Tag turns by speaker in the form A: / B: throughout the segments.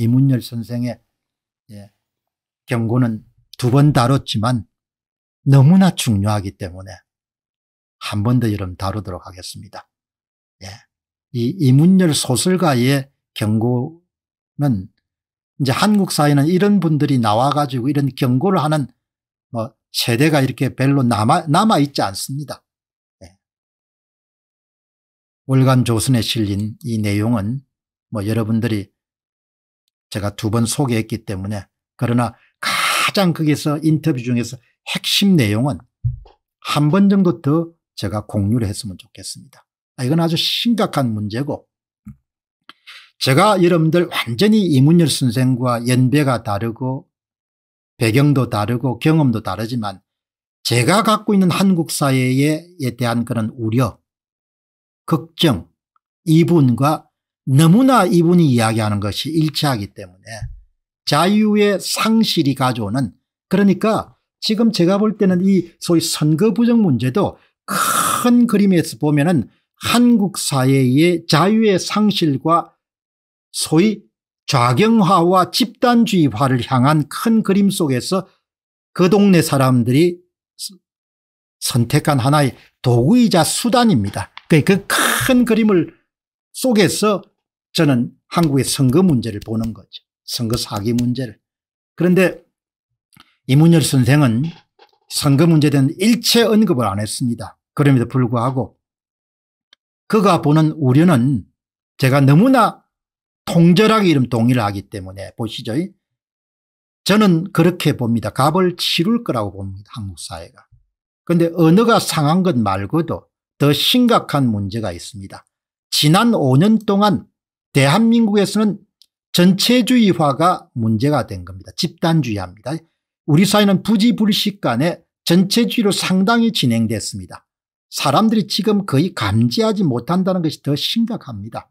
A: 이문열 선생의 예, 경고는 두 번 다뤘지만 너무나 중요하기 때문에 한 번 더 여러분 다루도록 하겠습니다. 예. 이 이문열 소설가의 경고는 이제 한국 사회는 이런 분들이 나와가지고 이런 경고를 하는 뭐 세대가 이렇게 별로 남아, 남아있지 않습니다. 예. 월간 조선에 실린 이 내용은 뭐 여러분들이 제가 두 번 소개했기 때문에 그러나 가장 거기서 인터뷰 중에서 핵심 내용은 한 번 정도 더 제가 공유를 했으면 좋겠습니다. 아, 이건 아주 심각한 문제고 제가 여러분들 완전히 이문열 선생과 연배가 다르고 배경도 다르고 경험도 다르지만 제가 갖고 있는 한국 사회에 대한 그런 우려, 걱정, 이분과 너무나 이분이 이야기하는 것이 일치하기 때문에 자유의 상실이 가져오는 그러니까 지금 제가 볼 때는 이 소위 선거 부정 문제도 큰 그림에서 보면 은 한국 사회의 자유의 상실과 소위 좌경화와 집단주의화를 향한 큰 그림 속에서 그 동네 사람들이 선택한 하나의 도구이자 수단입니다. 그 큰 그러니까 그 그림을 속에서 저는 한국의 선거 문제를 보는 거죠. 선거 사기 문제를. 그런데 이문열 선생은 선거 문제에 대한 일체 언급을 안 했습니다. 그럼에도 불구하고 그가 보는 우려는 제가 너무나 통절하게 이름 동의를 하기 때문에 보시죠. 저는 그렇게 봅니다. 값을 치룰 거라고 봅니다. 한국 사회가. 그런데 언어가 상한 것 말고도 더 심각한 문제가 있습니다. 지난 5년 동안 대한민국에서는 전체주의화가 문제가 된 겁니다. 집단주의합니다. 우리 사회는 부지불식간에 전체주의로 상당히 진행됐습니다. 사람들이 지금 거의 감지하지 못한다는 것이 더 심각합니다.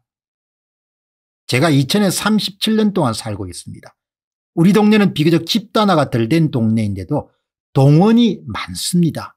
A: 제가 2000에 37년 동안 살고 있습니다. 우리 동네는 비교적 집단화가 덜 된 동네인데도 동원이 많습니다.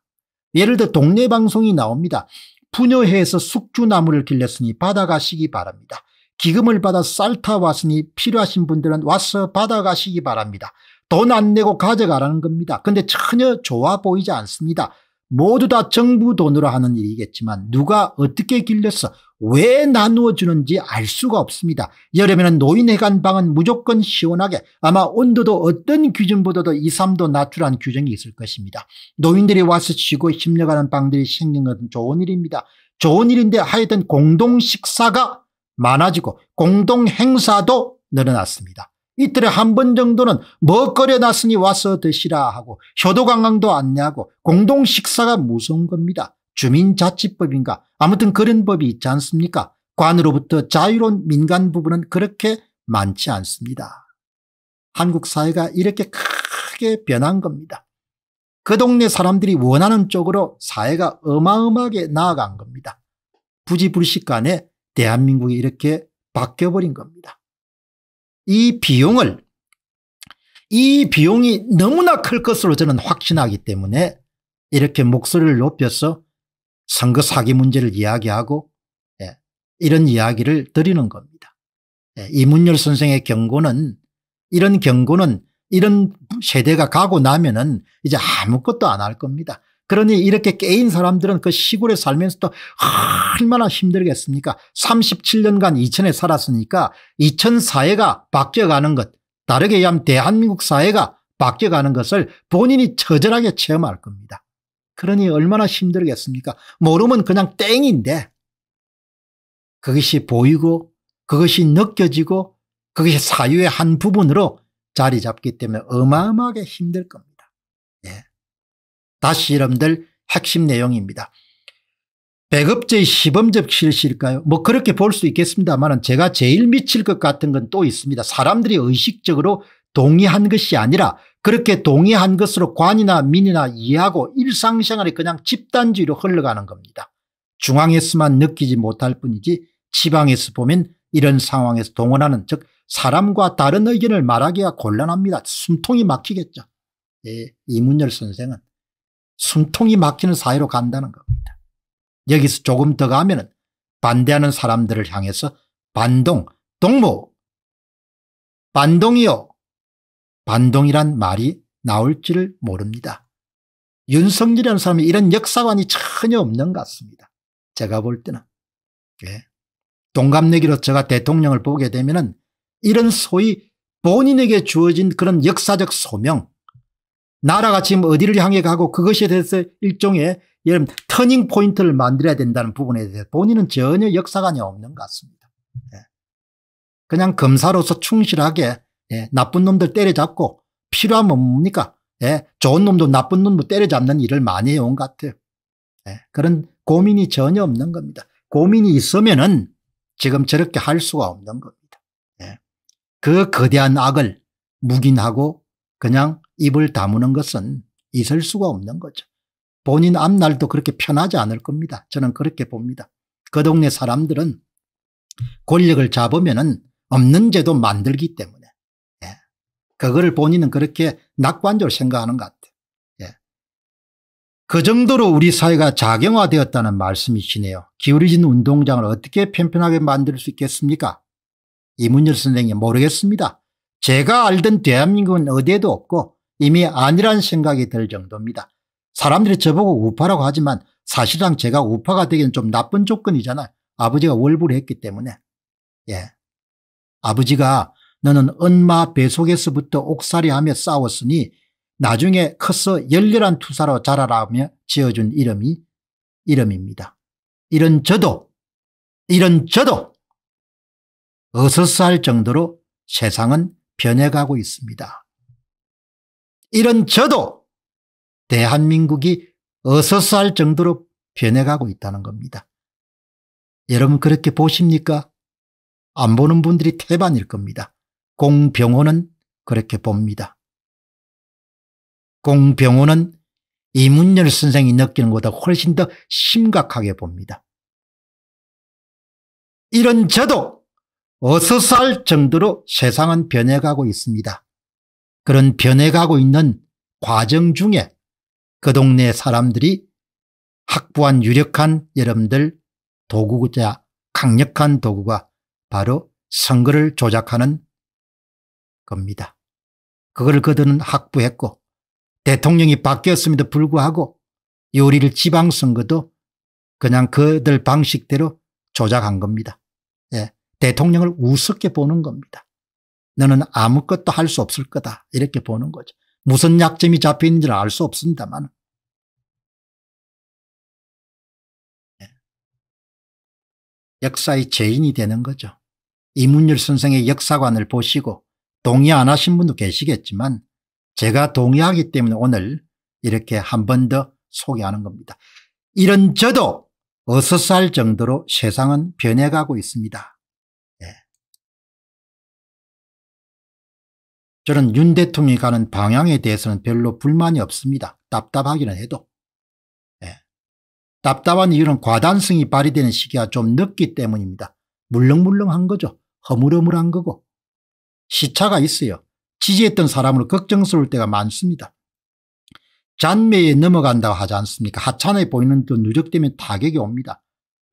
A: 예를 들어 동네 방송이 나옵니다. 부녀회에서 숙주나무를 길렀으니 받아가시기 바랍니다. 기금을 받아 쌀타 왔으니 필요하신 분들은 와서 받아가시기 바랍니다. 돈 안 내고 가져가라는 겁니다. 근데 전혀 좋아 보이지 않습니다. 모두 다 정부 돈으로 하는 일이겠지만 누가 어떻게 길렀어왜 나누어 주는지 알 수가 없습니다. 여름에는 노인회관 방은 무조건 시원하게 아마 온도도 어떤 기준보다도 2, 3도 낮추라는 규정이 있을 것입니다. 노인들이 와서 쉬고 힘내가는 방들이 생긴 것은 좋은 일입니다. 좋은 일인데 하여튼 공동 식사가 많아지고 공동행사도 늘어났습니다. 이틀에 한 번 정도는 먹거려 났으니 와서 드시라 하고 효도관광도 안내하고 공동식사가 무서운 겁니다. 주민자치법인가 아무튼 그런 법이 있지 않습니까? 관으로부터 자유로운 민간 부분은 그렇게 많지 않습니다. 한국 사회가 이렇게 크게 변한 겁니다. 그 동네 사람들이 원하는 쪽으로 사회가 어마어마하게 나아간 겁니다. 부지불식간에 대한민국이 이렇게 바뀌어버린 겁니다. 이 비용을 이 비용이 너무나 클 것으로 저는 확신하기 때문에 이렇게 목소리를 높여서 선거 사기 문제를 이야기하고 예, 이런 이야기를 드리는 겁니다. 예, 이문열 선생의 경고는 이런 경고는 이런 세대가 가고 나면은 이제 아무것도 안 할 겁니다. 그러니 이렇게 깨인 사람들은 그 시골에 살면서도 얼마나 힘들겠습니까 37년간 이천에 살았으니까 이천 사회가 바뀌어가는 것 다르게 얘기하면 대한민국 사회가 바뀌어가는 것을 본인이 처절하게 체험할 겁니다. 그러니 얼마나 힘들겠습니까 모르면 그냥 땡인데 그것이 보이고 그것이 느껴지고 그것이 사유의 한 부분으로 자리 잡기 때문에 어마어마하게 힘들 겁니다. 다시 여러분들 핵심 내용입니다. 배급제의 시범적 실시일까요? 뭐 그렇게 볼 수 있겠습니다만 제가 제일 미칠 것 같은 건 또 있습니다. 사람들이 의식적으로 동의한 것이 아니라 그렇게 동의한 것으로 관이나 민이나 이해하고 일상생활이 그냥 집단주의로 흘러가는 겁니다. 중앙에서만 느끼지 못할 뿐이지 지방에서 보면 이런 상황에서 동원하는 즉 사람과 다른 의견을 말하기가 곤란합니다. 숨통이 막히겠죠. 예, 이문열 선생은. 숨통이 막히는 사회로 간다는 겁니다. 여기서 조금 더 가면 반대하는 사람들을 향해서 반동, 동무, 반동이요. 반동이란 말이 나올지를 모릅니다. 윤석열이라는 사람이 이런 역사관이 전혀 없는 것 같습니다. 제가 볼 때는. 예. 동갑내기로 제가 대통령을 보게 되면 은 이런 소위 본인에게 주어진 그런 역사적 소명 나라가 지금 어디를 향해 가고 그것에 대해서 일종의 예를 터닝 포인트를 만들어야 된다는 부분에 대해서 본인은 전혀 역사관이 없는 것 같습니다. 예. 그냥 검사로서 충실하게 예, 나쁜 놈들 때려잡고 필요하면 뭡니까? 예, 좋은 놈도 나쁜 놈도 때려잡는 일을 많이 해온 것 같아요. 그런 고민이 전혀 없는 겁니다. 고민이 있으면은 지금 저렇게 할 수가 없는 겁니다. 그 거대한 악을 묵인하고 그냥 입을 다무는 것은 있을 수가 없는 거죠. 본인 앞날도 그렇게 편하지 않을 겁니다. 저는 그렇게 봅니다. 그 동네 사람들은 권력을 잡으면 은 없는 죄도 만들기 때문에 예. 그거를 본인은 그렇게 낙관적으로 생각하는 것 같아요. 예. 그 정도로 우리 사회가 작용화되었다는 말씀이시네요. 기울어진 운동장을 어떻게 편편하게 만들 수 있겠습니까? 이문열 선생님 모르겠습니다. 제가 알던 대한민국은 어디에도 없고 이미 아니란 생각이 들 정도입니다. 사람들이 저보고 우파라고 하지만 사실상 제가 우파가 되기는 좀 나쁜 조건이잖아요. 아버지가 월부를 했기 때문에. 예. 아버지가 너는 엄마 배속에서부터 옥살이하며 싸웠으니 나중에 커서 열렬한 투사로 자라라며 지어준 이름이 이름입니다. 이런 저도 이런 저도 어서서 정도로 세상은 변해가고 있습니다. 이런 저도 대한민국이 어서서 할 정도로 변해가고 있다는 겁니다. 여러분 그렇게 보십니까? 안 보는 분들이 태반일 겁니다. 공병호는 그렇게 봅니다. 공병호는 이문열 선생이 느끼는 것보다 훨씬 더 심각하게 봅니다. 이런 저도 어서살 정도로 세상은 변해가고 있습니다. 그런 변해가고 있는 과정 중에 그 동네 사람들이 확보한 유력한 여러분들 도구자 강력한 도구가 바로 선거를 조작하는 겁니다. 그걸 그들은 확보했고 대통령이 바뀌었음에도 불구하고 요리를 지방선거도 그냥 그들 방식대로 조작한 겁니다. 예. 대통령을 우습게 보는 겁니다. 너는 아무것도 할 수 없을 거다 이렇게 보는 거죠. 무슨 약점이 잡혀있는지를 알 수 없습니다만 예. 역사의 죄인이 되는 거죠. 이문열 선생의 역사관을 보시고 동의 안 하신 분도 계시겠지만 제가 동의하기 때문에 오늘 이렇게 한 번 더 소개하는 겁니다. 이런 저도 어서 살 정도로 세상은 변해가고 있습니다. 저는 윤 대통령이 가는 방향에 대해서는 별로 불만이 없습니다. 답답하기는 해도. 예. 답답한 이유는 과단성이 발휘되는 시기가 좀 늦기 때문입니다. 물렁물렁한 거죠. 허물허물한 거고. 시차가 있어요. 지지했던 사람으로 걱정스러울 때가 많습니다. 잔매에 넘어간다고 하지 않습니까 하찮아 보이는 또 누적되면 타격이 옵니다.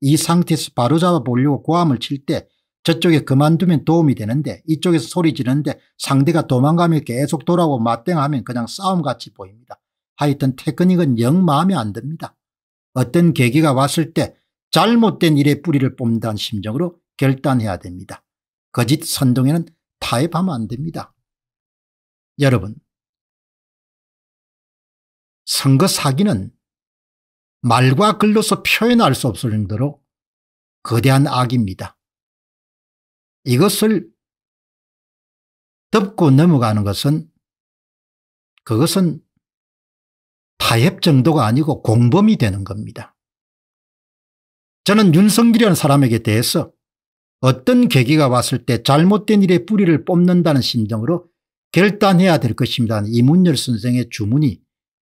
A: 이 상태에서 바로잡아 보려고 고함을 칠때 저쪽에 그만두면 도움이 되는데 이쪽에서 소리 지르는데 상대가 도망가며 계속 돌아오고 맞대응하면 그냥 싸움같이 보입니다. 하여튼 테크닉은 영 마음에 안 듭니다. 어떤 계기가 왔을 때 잘못된 일의 뿌리를 뽑는다는 심정으로 결단해야 됩니다. 거짓 선동에는 타협하면 안 됩니다. 여러분 선거 사기는 말과 글로서 표현할 수 없을 정도로 거대한 악입니다. 이것을 덮고 넘어가는 것은 그것은 타협 정도가 아니고 공범이 되는 겁니다. 저는 윤성열이라는 사람에게 대해서 어떤 계기가 왔을 때 잘못된 일의 뿌리를 뽑는다는 심정으로 결단해야 될 것입니다. 이문열 선생의 주문이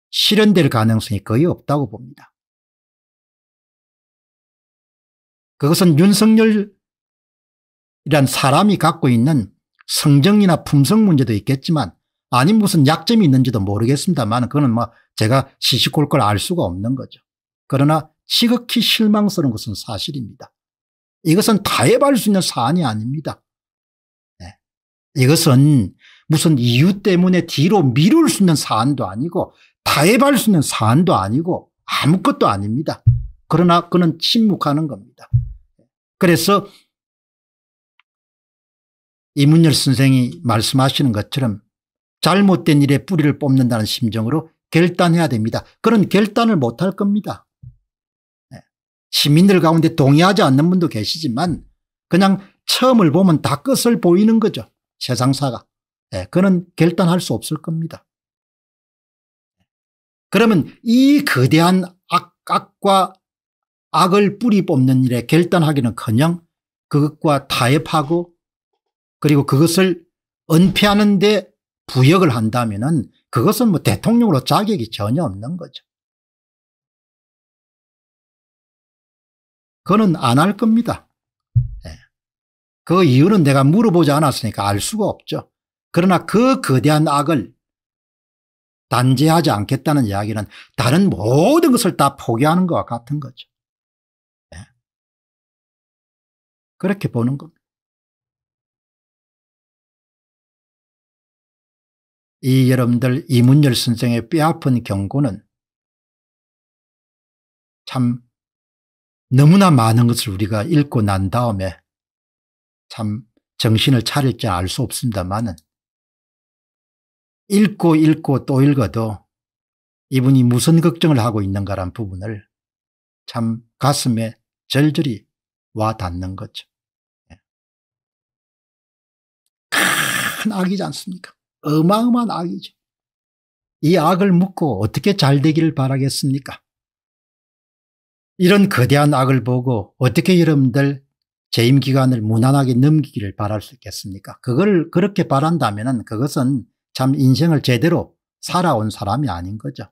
A: 실현될 가능성이 거의 없다고 봅니다. 그것은 윤석열 이런 사람이 갖고 있는 성정이나 품성 문제도 있겠지만 아니 무슨 약점이 있는지도 모르겠습니다만 그거는 뭐 제가 시시콜콜 알 수가 없는 거죠. 그러나 지극히 실망스러운 것은 사실입니다. 이것은 타협할 수 있는 사안이 아닙니다. 네. 이것은 무슨 이유 때문에 뒤로 미룰 수 있는 사안도 아니고 타협할 수 있는 사안도 아니고 아무것도 아닙니다. 그러나 그는 침묵하는 겁니다. 그래서 이문열 선생이 말씀하시는 것처럼 잘못된 일에 뿌리를 뽑는다는 심정으로 결단해야 됩니다. 그런 결단을 못할 겁니다. 네. 시민들 가운데 동의하지 않는 분도 계시지만 그냥 처음을 보면 다 끝을 보이는 거죠. 세상사가. 예, 그는 결단할 수 없을 겁니다. 그러면 이 거대한 악, 악과 악을 뿌리 뽑는 일에 결단하기는커녕 그것과 타협하고 그리고 그것을 은폐하는 데 부역을 한다면 은 그것은 뭐 대통령으로 자격이 전혀 없는 거죠. 그거는 안 할 겁니다. 네. 그 이유는 내가 물어보지 않았으니까 알 수가 없죠. 그러나 그 거대한 악을 단죄하지 않겠다는 이야기는 다른 모든 것을 다 포기하는 것과 같은 거죠. 네. 그렇게 보는 겁니다. 이 여러분들 이문열 선생의 뼈아픈 경고는 참 너무나 많은 것을 우리가 읽고 난 다음에 참 정신을 차릴지 알 수 없습니다만은 읽고 읽고 또 읽어도 이분이 무슨 걱정을 하고 있는가란 부분을 참 가슴에 절절히 와 닿는 거죠. 예. 큰 악이지 않습니까? 어마어마한 악이죠. 이 악을 묻고 어떻게 잘 되기를 바라겠습니까? 이런 거대한 악을 보고 어떻게 여러분들 재임기간을 무난하게 넘기기를 바랄 수 있겠습니까? 그걸 그렇게 바란다면 그것은 참 인생을 제대로 살아온 사람이 아닌 거죠.